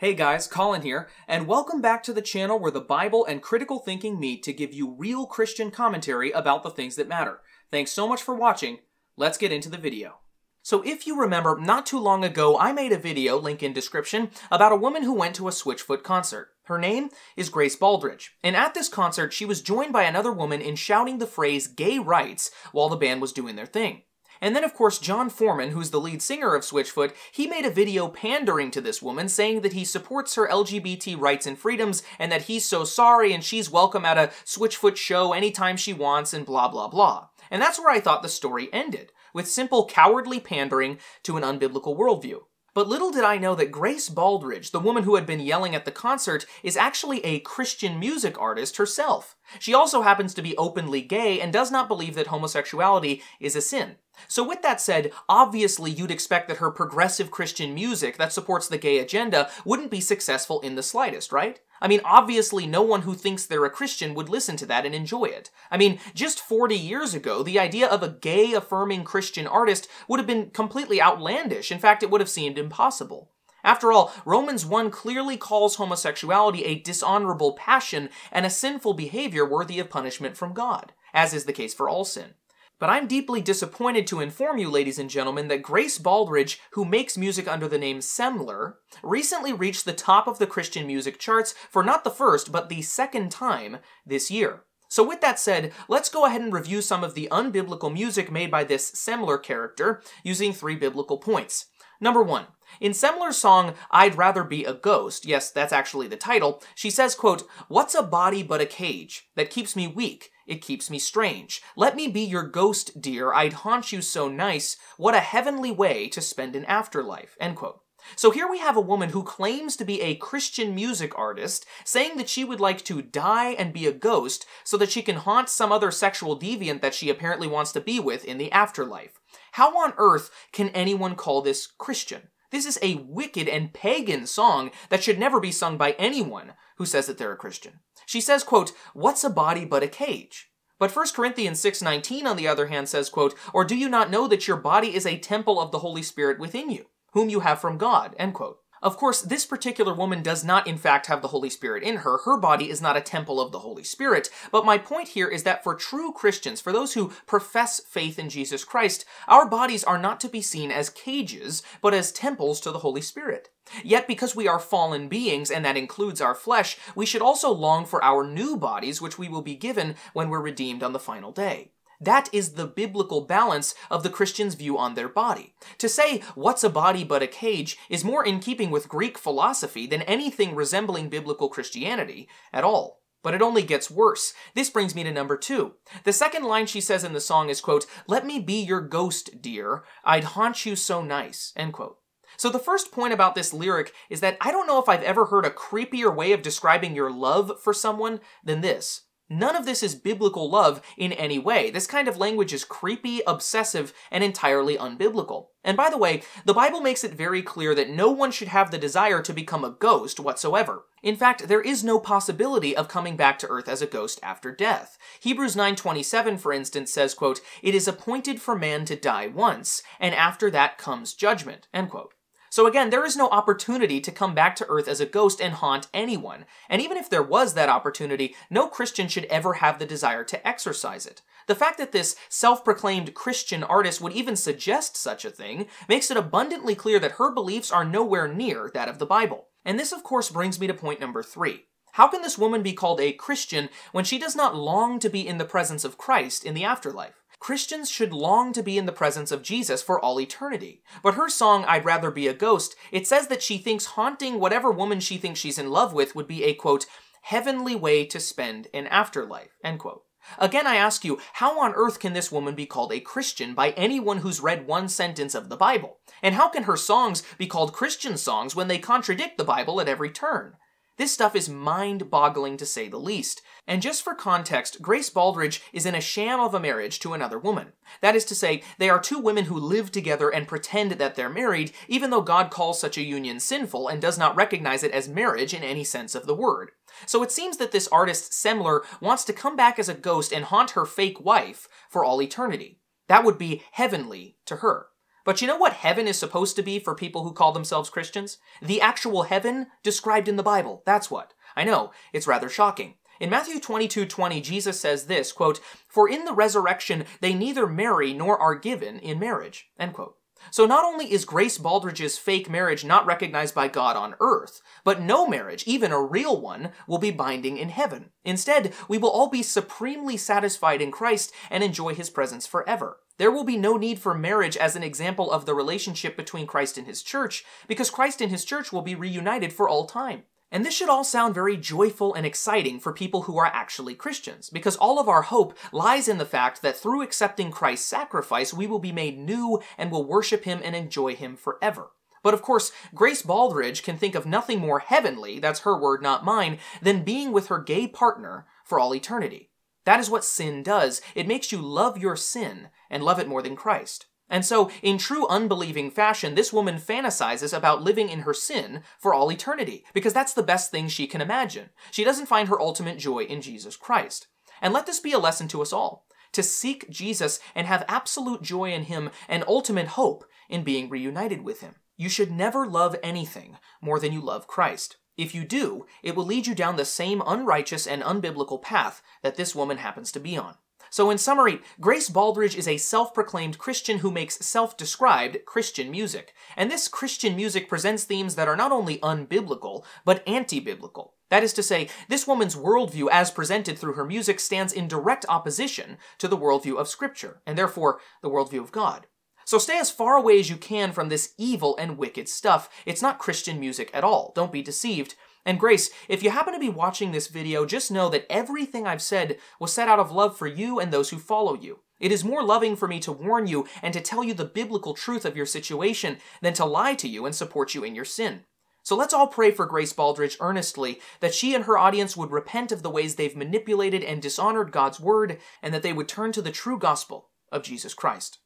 Hey guys, Colin here, and welcome back to the channel where the Bible and critical thinking meet to give you real Christian commentary about the things that matter. Thanks so much for watching. Let's get into the video. So if you remember, not too long ago I made a video, link in description, about a woman who went to a Switchfoot concert. Her name is Grace Baldridge, and at this concert she was joined by another woman in shouting the phrase gay rights while the band was doing their thing. And then, of course, John Foreman, who's the lead singer of Switchfoot, he made a video pandering to this woman, saying that he supports her LGBT rights and freedoms, and that he's so sorry and she's welcome at a Switchfoot show anytime she wants, and blah blah blah. And that's where I thought the story ended, with simple cowardly pandering to an unbiblical worldview. But little did I know that Grace Baldridge, the woman who had been yelling at the concert, is actually a Christian music artist herself. She also happens to be openly gay and does not believe that homosexuality is a sin. So with that said, obviously you'd expect that her progressive Christian music that supports the gay agenda wouldn't be successful in the slightest, right? I mean, obviously no one who thinks they're a Christian would listen to that and enjoy it. I mean, just 40 years ago, the idea of a gay-affirming Christian artist would have been completely outlandish. In fact, it would have seemed impossible. After all, Romans 1 clearly calls homosexuality a dishonorable passion and a sinful behavior worthy of punishment from God, as is the case for all sin. But I'm deeply disappointed to inform you, ladies and gentlemen, that Grace Baldridge, who makes music under the name Semler, recently reached the top of the Christian music charts for not the first, but the second time this year. So with that said, let's go ahead and review some of the unbiblical music made by this Semler character using three biblical points. Number one, in Semler's song, I'd Rather Be a Ghost, yes, that's actually the title, she says, quote, What's a body but a cage that keeps me weak? It keeps me strange. Let me be your ghost, dear. I'd haunt you so nice. What a heavenly way to spend an afterlife, end quote. So here we have a woman who claims to be a Christian music artist, saying that she would like to die and be a ghost so that she can haunt some other sexual deviant that she apparently wants to be with in the afterlife. How on earth can anyone call this Christian? This is a wicked and pagan song that should never be sung by anyone who says that they're a Christian. She says, quote, what's a body but a cage? But 1 Corinthians 6.19, on the other hand, says, quote, or do you not know that your body is a temple of the Holy Spirit within you? whom you have from God, end quote. Of course, this particular woman does not in fact have the Holy Spirit in her. Her body is not a temple of the Holy Spirit. But my point here is that for true Christians, for those who profess faith in Jesus Christ, our bodies are not to be seen as cages, but as temples to the Holy Spirit. Yet because we are fallen beings, and that includes our flesh, we should also long for our new bodies, which we will be given when we're redeemed on the final day. That is the biblical balance of the Christian's view on their body. To say, what's a body but a cage, is more in keeping with Greek philosophy than anything resembling biblical Christianity at all. But it only gets worse. This brings me to number two. The second line she says in the song is, quote, Let me be your ghost, dear. I'd haunt you so nice, end quote. So the first point about this lyric is that I don't know if I've ever heard a creepier way of describing your love for someone than this. None of this is biblical love in any way. This kind of language is creepy, obsessive, and entirely unbiblical. And by the way, the Bible makes it very clear that no one should have the desire to become a ghost whatsoever. In fact, there is no possibility of coming back to earth as a ghost after death. Hebrews 9:27 for instance says, quote, "It is appointed for man to die once, and after that comes judgment." End quote. So again, there is no opportunity to come back to Earth as a ghost and haunt anyone. And even if there was that opportunity, no Christian should ever have the desire to exercise it. The fact that this self-proclaimed Christian artist would even suggest such a thing makes it abundantly clear that her beliefs are nowhere near that of the Bible. And this, of course, brings me to point number three. How can this woman be called a Christian when she does not long to be in the presence of Christ in the afterlife? Christians should long to be in the presence of Jesus for all eternity. But her song, I'd Rather Be a Ghost, it says that she thinks haunting whatever woman she thinks she's in love with would be a, quote, heavenly way to spend an afterlife, end quote. Again, I ask you, how on earth can this woman be called a Christian by anyone who's read one sentence of the Bible? And how can her songs be called Christian songs when they contradict the Bible at every turn? This stuff is mind boggling to say the least. And just for context, Grace Baldridge is in a sham of a marriage to another woman. That is to say, they are two women who live together and pretend that they're married, even though God calls such a union sinful and does not recognize it as marriage in any sense of the word. So it seems that this artist, Semler, wants to come back as a ghost and haunt her fake wife for all eternity. That would be heavenly to her. But you know what heaven is supposed to be for people who call themselves Christians? The actual heaven described in the Bible. That's what. I know, it's rather shocking. In Matthew 22, 20, Jesus says this, quote, For in the resurrection they neither marry nor are given in marriage, end quote. So not only is Grace Baldridge's fake marriage not recognized by God on earth, but no marriage, even a real one, will be binding in heaven. Instead, we will all be supremely satisfied in Christ and enjoy his presence forever. There will be no need for marriage as an example of the relationship between Christ and his church, because Christ and his church will be reunited for all time. And this should all sound very joyful and exciting for people who are actually Christians, because all of our hope lies in the fact that through accepting Christ's sacrifice, we will be made new and will worship him and enjoy him forever. But of course, Grace Baldridge can think of nothing more heavenly, that's her word, not mine, than being with her gay partner for all eternity. That is what sin does. It makes you love your sin and love it more than Christ. And so, in true unbelieving fashion, this woman fantasizes about living in her sin for all eternity, because that's the best thing she can imagine. She doesn't find her ultimate joy in Jesus Christ. And let this be a lesson to us all to seek Jesus and have absolute joy in Him and ultimate hope in being reunited with Him. You should never love anything more than you love Christ. If you do, it will lead you down the same unrighteous and unbiblical path that this woman happens to be on. So, in summary, Grace Baldridge is a self proclaimed Christian who makes self described Christian music. And this Christian music presents themes that are not only unbiblical, but anti biblical. That is to say, this woman's worldview, as presented through her music, stands in direct opposition to the worldview of Scripture, and therefore the worldview of God. So stay as far away as you can from this evil and wicked stuff. It's not Christian music at all. Don't be deceived. And Grace, if you happen to be watching this video, just know that everything I've said was said out of love for you and those who follow you. It is more loving for me to warn you and to tell you the biblical truth of your situation than to lie to you and support you in your sin. So let's all pray for Grace Baldridge earnestly that she and her audience would repent of the ways they've manipulated and dishonored God's word and that they would turn to the true gospel of Jesus Christ.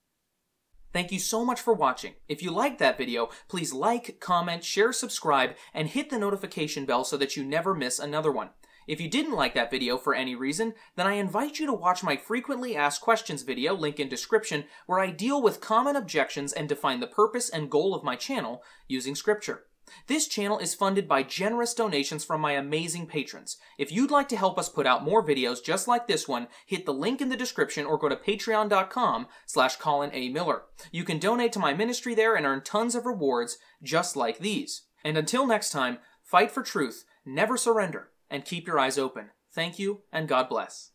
Thank you so much for watching. If you liked that video, please like, comment, share, subscribe, and hit the notification bell so that you never miss another one. If you didn't like that video for any reason, then I invite you to watch my frequently asked questions video, link in description, where I deal with common objections and define the purpose and goal of my channel using scripture. This channel is funded by generous donations from my amazing patrons. If you'd like to help us put out more videos just like this one, hit the link in the description or go to patreon.com slash Colin A. Miller. You can donate to my ministry there and earn tons of rewards just like these. And until next time, fight for truth, never surrender, and keep your eyes open. Thank you, and God bless.